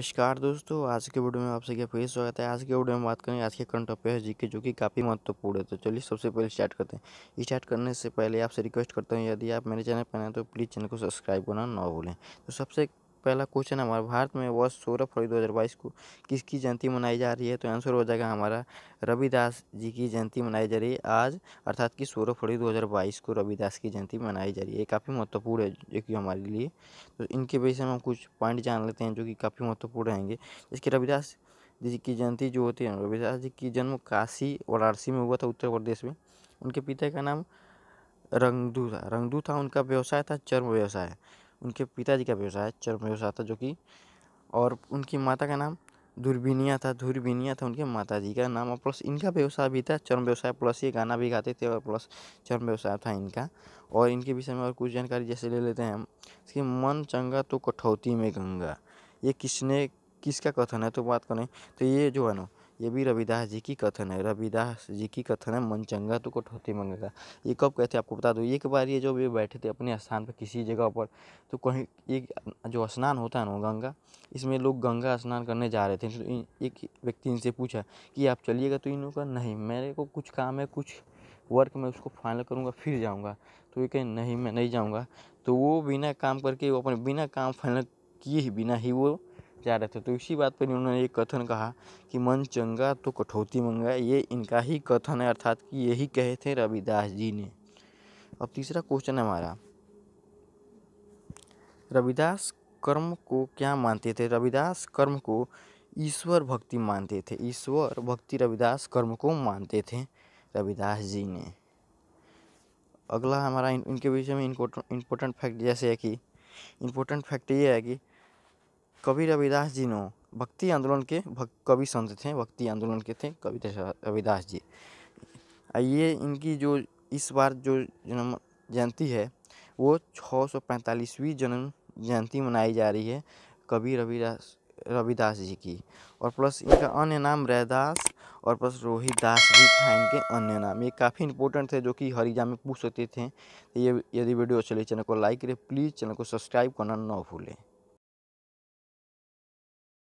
नमस्कार दोस्तों आज के वीडियो में आप सभी का फिर स्वागत है आज के वीडियो में बात करेंगे आज के करंट अफेयर जी के जो कि काफ़ी महत्वपूर्ण है तो चलिए सबसे पहले स्टार्ट करते हैं स्टार्ट करने से पहले आपसे रिक्वेस्ट करता हूँ यदि आप मेरे चैनल पर हैं तो प्लीज़ चैनल को सब्सक्राइब करना ना भूलें तो सबसे पहला क्वेश्चन हमारा भारत में वर्ष सोलह फरवरी बाईस को किसकी जयंती मनाई जा रही है तो आंसर हो जाएगा हमारा रविदास जी की जयंती मनाई जा रही है आज अर्थात कि सोलह फरवरी बाईस को रविदास की जयंती मनाई जा रही है काफ़ी महत्वपूर्ण है जो कि हमारे लिए तो इनके विषय में हम कुछ पॉइंट जान लेते हैं जो कि काफ़ी महत्वपूर्ण रहेंगे जिसके रविदास जी की जयंती जो होती है रविदास जी की जन्म काशी वाराणसी में हुआ था उत्तर प्रदेश में उनके पिता का नाम रंगदू था रंगदू था उनका व्यवसाय था चर्म व्यवसाय उनके पिताजी का व्यवसाय चर्म व्यवसाय था जो कि और उनकी माता का नाम दूरबीनिया था दूरबीनिया था उनके माता जी का नाम और प्लस इनका व्यवसाय भी था चर्म व्यवसाय प्लस ये गाना भी गाते थे और प्लस चर्म व्यवसाय था इनका और इनके विषय में और कुछ जानकारी जैसे ले लेते हैं हम इसकी मन चंगा तो कठौती में गंगा ये किसने किसका कथन है तो बात करें तो ये जो है ना ये भी रविदास जी की कथन है रविदास जी की कथन है मन चंगा तो कठौती मंगेगा ये कब कहते आपको बता दो एक बार ये जो ये बैठे थे अपने स्थान पर किसी जगह पर तो कहीं एक जो स्नान होता है ना गंगा इसमें लोग गंगा स्नान करने जा रहे थे तो एक व्यक्ति इनसे पूछा कि आप चलिएगा तो इन लोगों का नहीं मेरे को कुछ काम है कुछ वर्क मैं उसको फाइनल करूँगा फिर जाऊँगा तो ये कहें नहीं मैं नहीं जाऊँगा तो वो बिना काम करके वो अपने बिना काम फाइनल किए ही बिना ही वो जा रहे थे तो इसी बात पर उन्होंने ये कथन कहा कि मन चंगा तो कठौती मंगा ये इनका ही कथन है अर्थात कि यही कहे थे रविदास जी ने अब तीसरा क्वेश्चन है हमारा रविदास कर्म को क्या मानते थे रविदास कर्म को ईश्वर भक्ति मानते थे ईश्वर भक्ति रविदास कर्म को मानते थे रविदास जी ने अगला हमारा इन, इनके विषय में इम्पोर्टेंट फैक्ट जैसे है कि इम्पोर्टेंट फैक्ट ये है कि कवि रविदास जी नो भक्ति आंदोलन के भक्त कवि संत थे भक्ति आंदोलन के थे कवि रविदास जी ये इनकी जो इस बार जो जन्म जयंती है वो छः सौ पैंतालीसवीं जन्म जयंती मनाई जा रही है कवि रविदास रविदास जी की और प्लस इनका अन्य नाम रैदास और प्लस रोहित दास जी था इनके अन्य नाम ये काफ़ी इंपॉर्टेंट थे जो कि हर एग्जाम में पूछ सकते थे तो ये यदि वीडियो अच्छी लगी चैनल को लाइक करें प्लीज़ चैनल को सब्सक्राइब करना न भूलें